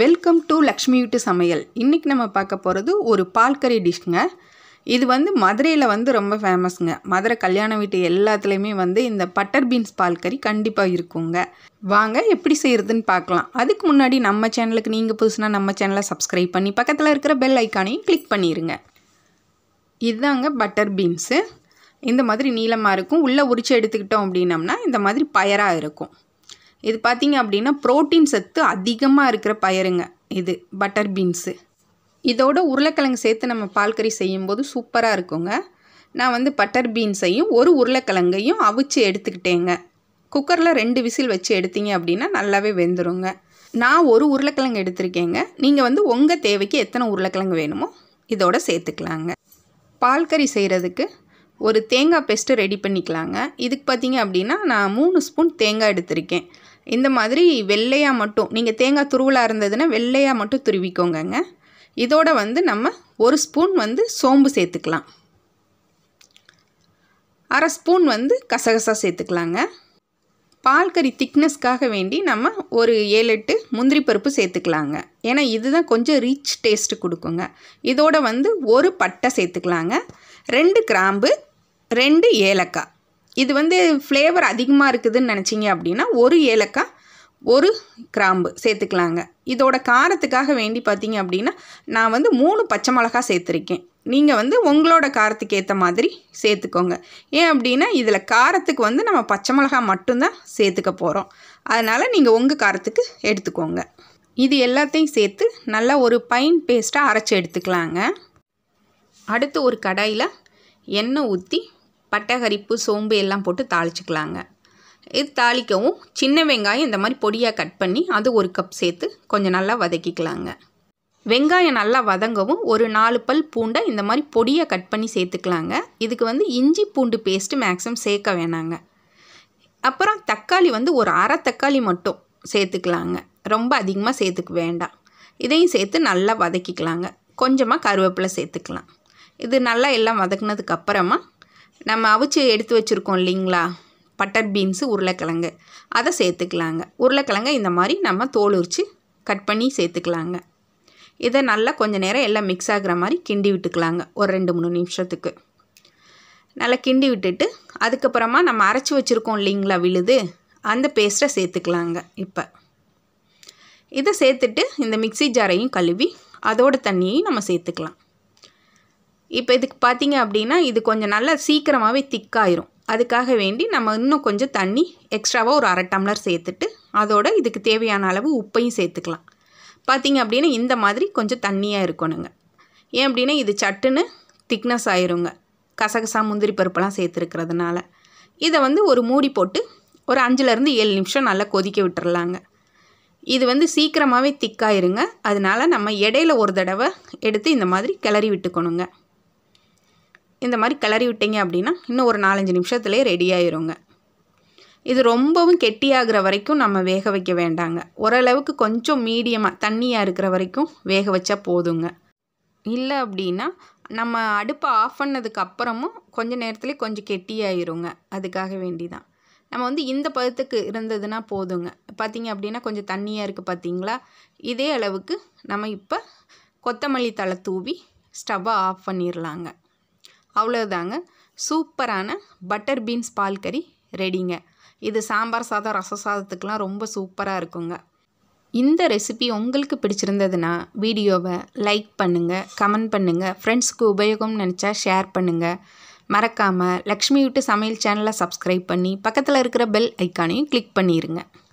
welcome to Lakshmi வீட்டு சமையல் இன்றைக்கி நம்ம பார்க்க போகிறது ஒரு பால்கறி டிஷ்ங்க இது வந்து மதுரையில் வந்து ரொம்ப ஃபேமஸ்ங்க மதுரை கல்யாண வீட்டு எல்லாத்துலேயுமே வந்து இந்த பட்டர் பீன்ஸ் பால்கறி கண்டிப்பாக இருக்குங்க வாங்க எப்படி செய்கிறதுன்னு பார்க்கலாம் அதுக்கு முன்னாடி நம்ம சேனலுக்கு நீங்கள் புதுசுனா நம்ம சேனலை சப்ஸ்கிரைப் பண்ணி பக்கத்தில் இருக்கிற பெல் ஐக்கானையும் கிளிக் பண்ணிடுங்க இதுதாங்க பட்டர் பீன்ஸு இந்த மாதிரி நீளமாக இருக்கும் உள்ளே உரிச்சு எடுத்துக்கிட்டோம் அப்படின்னம்னா இந்த மாதிரி பயராக இருக்கும் இது பார்த்திங்க அப்படின்னா ப்ரோட்டீன் சத்து அதிகமாக இருக்கிற பயிருங்க இது பட்டர் பீன்ஸு இதோட உருளைக்கிழங்கு சேர்த்து நம்ம பால்கறி செய்யும்போது சூப்பராக இருக்குங்க நான் வந்து பட்டர் பீன்ஸையும் ஒரு உருளைக்கிழங்கையும் அவிச்சு எடுத்துக்கிட்டேங்க குக்கரில் ரெண்டு விசில் வச்சு எடுத்தீங்க அப்படின்னா நல்லாவே வெந்துருங்க நான் ஒரு உருளைக்கிழங்கு எடுத்திருக்கேங்க நீங்கள் வந்து உங்கள் தேவைக்கு எத்தனை உருளைக்கிழங்கு வேணுமோ இதோடு சேர்த்துக்கலாங்க பால்கறி செய்கிறதுக்கு ஒரு தேங்காய் பேஸ்ட்டு ரெடி பண்ணிக்கலாங்க இதுக்கு பார்த்திங்க அப்படின்னா நான் மூணு ஸ்பூன் தேங்காய் எடுத்திருக்கேன் இந்த மாதிரி வெள்ளையாக மட்டும் நீங்கள் தேங்காய் துருவலாக இருந்ததுன்னா வெள்ளையாக மட்டும் துருவிக்கோங்கங்க இதோட வந்து நம்ம ஒரு ஸ்பூன் வந்து சோம்பு சேர்த்துக்கலாம் அரை ஸ்பூன் வந்து கசகசா சேர்த்துக்கலாங்க பால் கறி திக்னஸ்க்காக வேண்டி நம்ம ஒரு ஏழு எட்டு முந்திரி பருப்பு சேர்த்துக்கலாங்க ஏன்னா இதுதான் கொஞ்சம் ரிச் டேஸ்ட்டு கொடுக்குங்க இதோட வந்து ஒரு பட்டை சேர்த்துக்கலாங்க ரெண்டு கிராம்பு ரெண்டு ஏலக்காய் இது வந்து ஃப்ளேவர் அதிகமாக இருக்குதுன்னு நினச்சிங்க அப்படின்னா ஒரு ஏலக்காய் ஒரு கிராம்பு சேர்த்துக்கலாங்க இதோட காரத்துக்காக வேண்டி பார்த்தீங்க அப்படின்னா நான் வந்து மூணு பச்சை மிளகா சேர்த்துருக்கேன் நீங்கள் வந்து உங்களோட காரத்துக்கு ஏற்ற மாதிரி சேர்த்துக்கோங்க ஏன் அப்படின்னா இதில் காரத்துக்கு வந்து நம்ம பச்சை மிளகா மட்டும்தான் சேர்த்துக்க போகிறோம் அதனால் நீங்கள் உங்கள் காரத்துக்கு எடுத்துக்கோங்க இது எல்லாத்தையும் சேர்த்து நல்லா ஒரு பைன் பேஸ்ட்டாக அரைச்சி எடுத்துக்கலாங்க அடுத்து ஒரு கடாயில் எண்ணெய் ஊற்றி பட்டை கரிப்பு சோம்பு எல்லாம் போட்டு தாளிச்சுக்கலாங்க இது தாளிக்கவும் சின்ன வெங்காயம் இந்த மாதிரி பொடியாக கட் பண்ணி அது ஒரு கப் சேர்த்து கொஞ்சம் நல்லா வதக்கிக்கலாங்க வெங்காயம் நல்லா வதங்கவும் ஒரு நாலு பல் பூண்டை இந்த மாதிரி பொடியாக கட் பண்ணி சேர்த்துக்கலாங்க இதுக்கு வந்து இஞ்சி பூண்டு பேஸ்ட்டு மேக்ஸிமம் சேர்க்க வேணாங்க அப்புறம் தக்காளி வந்து ஒரு அரை தக்காளி மட்டும் சேர்த்துக்கலாங்க ரொம்ப அதிகமாக சேர்த்துக்க வேண்டாம் இதையும் சேர்த்து நல்லா வதக்கிக்கலாங்க கொஞ்சமாக கருவேப்பிலை சேர்த்துக்கலாம் இது நல்லா எல்லாம் வதக்குனதுக்கு அப்புறமா நம்ம அவிச்சு எடுத்து வச்சுருக்கோம் இல்லைங்களா பட்டர் பீன்ஸு உருளைக்கிழங்கு அதை சேர்த்துக்கலாங்க உருளைக்கிழங்கை இந்த மாதிரி நம்ம தோல் உரித்து கட் பண்ணி சேர்த்துக்கலாங்க இதை நல்லா கொஞ்சம் நேரம் எல்லாம் மிக்ஸ் ஆகிற மாதிரி கிண்டி விட்டுக்கலாங்க ஒரு ரெண்டு மூணு நிமிஷத்துக்கு நல்லா கிண்டி விட்டுட்டு அதுக்கப்புறமா நம்ம அரைச்சி வச்சுருக்கோம் இல்லைங்களா விழுது அந்த பேஸ்ட்டை சேர்த்துக்கலாங்க இப்போ இதை சேர்த்துட்டு இந்த மிக்சி ஜாரையும் கழுவி அதோட தண்ணியையும் நம்ம சேர்த்துக்கலாம் இப்போ இதுக்கு பார்த்தீங்க அப்படின்னா இது கொஞ்சம் நல்லா சீக்கிரமாகவே திக்காயிரும் அதுக்காக வேண்டி நம்ம இன்னும் கொஞ்சம் தண்ணி எக்ஸ்ட்ராவாக ஒரு அரை டம்ளர் சேர்த்துட்டு அதோட இதுக்கு தேவையான அளவு உப்பையும் சேர்த்துக்கலாம் பார்த்திங்க அப்படின்னா இந்த மாதிரி கொஞ்சம் தண்ணியாக இருக்கணுங்க ஏன் அப்படின்னா இது சட்டுன்னு திக்னஸ் ஆயிருங்க கசகசா முந்திரி பருப்பெல்லாம் சேர்த்துருக்கிறதுனால இதை வந்து ஒரு மூடி போட்டு ஒரு அஞ்சுலேருந்து ஏழு நிமிஷம் நல்லா கொதிக்க விட்டுறலாங்க இது வந்து சீக்கிரமாகவே திக்காயிருங்க அதனால் நம்ம இடையில ஒரு தடவை எடுத்து இந்த மாதிரி கிளறி விட்டுக்கணுங்க இந்த மாதிரி கிளறி விட்டீங்க அப்படின்னா இன்னும் ஒரு நாலஞ்சு நிமிஷத்துலேயே ரெடி ஆயிருங்க இது ரொம்பவும் கெட்டியாகிற வரைக்கும் நம்ம வேக வைக்க வேண்டாங்க ஓரளவுக்கு கொஞ்சம் மீடியமாக தண்ணியாக இருக்கிற வரைக்கும் வேக வச்சா போதுங்க இல்லை அப்படின்னா நம்ம அடுப்பை ஆஃப் பண்ணதுக்கு அப்புறமும் கொஞ்சம் நேரத்துலேயே கொஞ்சம் கெட்டியாயிருங்க அதுக்காக வேண்டி தான் நம்ம வந்து இந்த பதத்துக்கு இருந்ததுன்னா போதுங்க பார்த்திங்க அப்படின்னா கொஞ்சம் தண்ணியாக இருக்குது பார்த்திங்களா இதே அளவுக்கு நம்ம இப்போ கொத்தமல்லி தலை தூவி ஸ்டவ்வை ஆஃப் பண்ணிடலாங்க அவ்வளோதாங்க சூப்பரான பட்டர் பீன்ஸ் பால் கறி ரெடிங்க இது சாம்பார் சாதம் ரச சாதத்துக்கெலாம் ரொம்ப சூப்பராக இருக்குங்க இந்த ரெசிபி உங்களுக்கு பிடிச்சிருந்ததுன்னா வீடியோவை லைக் பண்ணுங்கள் கமெண்ட் பண்ணுங்கள் ஃப்ரெண்ட்ஸுக்கு உபயோகம்னு நினச்சா ஷேர் பண்ணுங்கள் மறக்காமல் லக்ஷ்மி விட்டு சமையல் சேனலை சப்ஸ்கிரைப் பண்ணி பக்கத்தில் இருக்கிற பெல் ஐக்கானையும் கிளிக் பண்ணிடுங்க